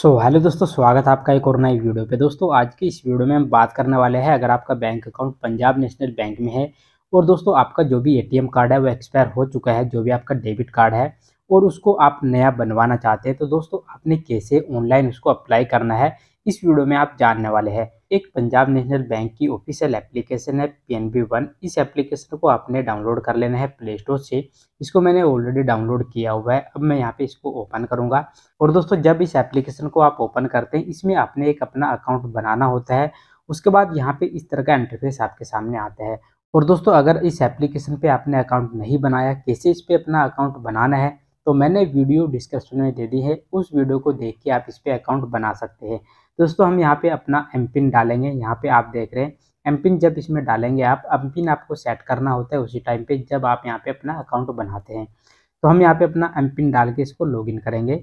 सो so, hello दोस्तों स्वागत है आपका एक और नई वीडियो पे दोस्तों आज की इस वीडियो में हम बात करने वाले हैं अगर आपका bank account Punjab National Bank में है और दोस्तों आपका जो भी एटीएम कार्ड है वो एक्सपायर हो चुका है जो भी आपका डेबिट कार्ड है और उसको आप नया बनवाना चाहते हैं तो दोस्तों आपने कैसे ऑनलाइन उसको अप्लाई करना है इस वीडियो में आप जानने वाले हैं एक पंजाब नेशनल बैंक की ऑफिशियल एप्लीकेशन है पी एन बी वन इस एप्लीकेशन को आपने डाउनलोड कर लेना है प्ले स्टोर से इसको मैंने ऑलरेडी डाउनलोड किया हुआ है अब मैं यहाँ पे इसको ओपन करूँगा और दोस्तों जब इस एप्लीकेशन को आप ओपन करते हैं इसमें आपने एक अपना अकाउंट बनाना होता है उसके बाद यहाँ पे इस तरह का इंटरफेस आपके सामने आता है और दोस्तों अगर इस एप्लीकेशन पे आपने अकाउंट नहीं बनाया कैसे इस पर अपना अकाउंट बनाना है तो मैंने वीडियो डिस्क्रिप्शन में दे दी है उस वीडियो को देख के आप इस पर अकाउंट बना सकते हैं दोस्तों हम यहाँ पे अपना एम पिन डालेंगे यहाँ पे आप देख रहे हैं एम पिन जब इसमें डालेंगे आप एम पिन आपको सेट करना होता है उसी टाइम पे जब आप यहाँ पे अपना अकाउंट बनाते हैं तो हम यहाँ पे अपना एम पिन डाल के इसको लॉगिन करेंगे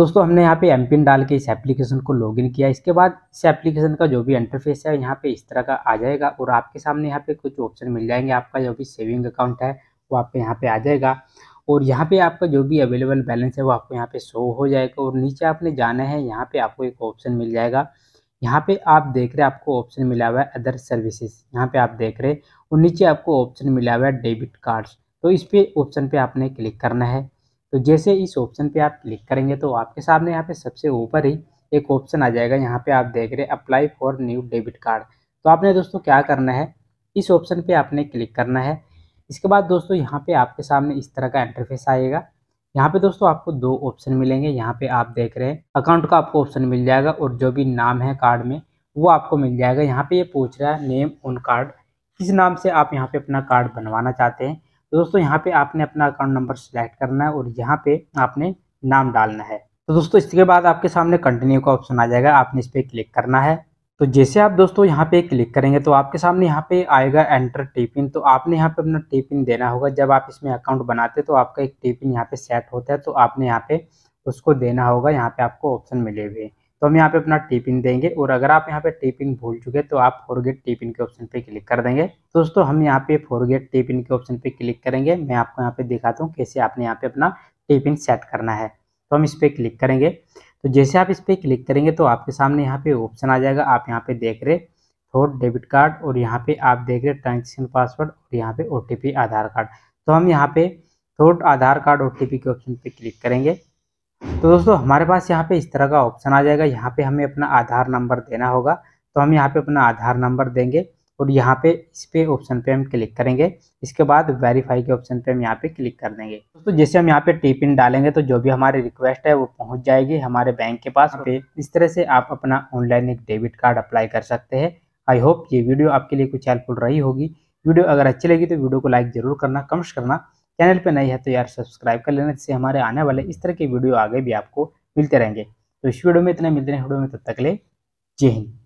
दोस्तों हमने यहाँ पे एम पिन डाल के इस एप्लीकेशन को लॉगिन किया इसके बाद इस एप्लीकेशन का जो भी इंटरफेस है यहाँ पे इस तरह का आ जाएगा और आपके सामने यहाँ पे कुछ ऑप्शन मिल जाएंगे आपका जो भी सेविंग अकाउंट है वो आप यहाँ पे आ जाएगा और यहाँ पे आपका जो भी अवेलेबल बैलेंस है वो आपको यहाँ पे शो हो जाएगा और नीचे आपने जाना है यहाँ पे आपको एक ऑप्शन मिल जाएगा यहाँ पे आप देख रहे हैं आपको ऑप्शन मिला हुआ है अदर सर्विसेज यहाँ पे आप देख रहे हैं और नीचे आपको ऑप्शन मिला हुआ है डेबिट कार्ड्स तो इस पे ऑप्शन पे आपने क्लिक करना है तो जैसे इस ऑप्शन पे आप क्लिक करेंगे तो आपके सामने यहाँ पे सबसे ऊपर ही एक ऑप्शन आ जाएगा यहाँ पे आप देख रहे हैं apply for new debit card तो आपने दोस्तों क्या करना है इस ऑप्शन पर आपने क्लिक करना है इसके बाद दोस्तों यहाँ पे आपके सामने इस तरह का इंटरफेस आएगा यहाँ पे दोस्तों आपको दो ऑप्शन मिलेंगे यहाँ पे आप देख रहे हैं अकाउंट का आपको ऑप्शन मिल जाएगा और जो भी नाम है कार्ड में वो आपको मिल जाएगा यहाँ पे ये यह पूछ रहा है नेम ऑन कार्ड किस नाम से आप यहाँ पे अपना कार्ड बनवाना चाहते हैं तो दोस्तों यहाँ पे आपने अपना अकाउंट नंबर सेलेक्ट करना है और यहाँ पे आपने नाम डालना है तो दोस्तों इसके बाद आपके सामने कंटिन्यू का ऑप्शन आ जाएगा आपने इस पर क्लिक करना है तो जैसे आप दोस्तों यहाँ पे क्लिक करेंगे तो आपके सामने यहाँ पे आएगा एंटर टिपिन तो आपने यहाँ पे अपना टिपिन देना होगा जब आप इसमें अकाउंट बनाते तो आपका एक टिपिन यहाँ पे सेट होता है तो आपने यहाँ पे उसको देना होगा यहाँ पे आपको ऑप्शन मिले हुए तो हम यहाँ पे अपना टिपिन देंगे और अगर आप यहाँ पे टिपिन भूल चुके तो आप फोरगेट टिपिन के ऑप्शन पे क्लिक कर देंगे दोस्तों हम यहाँ पे फोरगेट टिपिन के ऑप्शन पे क्लिक करेंगे मैं आपको यहाँ पे दिखाता हूँ कैसे आपने यहाँ पे अपना टिपिन सेट करना है तो हम इस पर क्लिक करेंगे तो जैसे आप इस पर क्लिक करेंगे तो आपके सामने यहाँ पे ऑप्शन आ जाएगा आप यहाँ पे देख रहे थोट डेबिट कार्ड और यहाँ पे आप देख रहे ट्रांजेक्शन पासवर्ड और यहाँ पे ओ आधार कार्ड तो हम यहाँ पे थोट आधार कार्ड ओ के ऑप्शन पे क्लिक करेंगे तो दोस्तों हमारे पास यहाँ पे इस तरह का ऑप्शन आ जाएगा यहाँ पे हमें अपना आधार नंबर देना होगा तो हम यहाँ पे अपना आधार नंबर देंगे और यहाँ पे इस पे ऑप्शन पे हम क्लिक करेंगे इसके बाद वेरीफाई के ऑप्शन पे हम यहाँ पे क्लिक कर देंगे दोस्तों तो जैसे हम यहाँ पे टिपिन डालेंगे तो जो भी हमारी रिक्वेस्ट है वो पहुँच जाएगी हमारे बैंक के पास पे इस तरह से आप अपना ऑनलाइन एक डेबिट कार्ड अप्लाई कर सकते हैं आई होप ये वीडियो आपके लिए कुछ हेल्पफुल रही होगी वीडियो अगर अच्छी लगी तो वीडियो को लाइक जरूर करना कमेंट करना चैनल पर नहीं है तो यार सब्सक्राइब कर लेना जिससे हमारे आने वाले इस तरह के वीडियो आगे भी आपको मिलते रहेंगे तो इस वीडियो में इतने मिलते हैं वीडियो में तब तक ले जय हिंद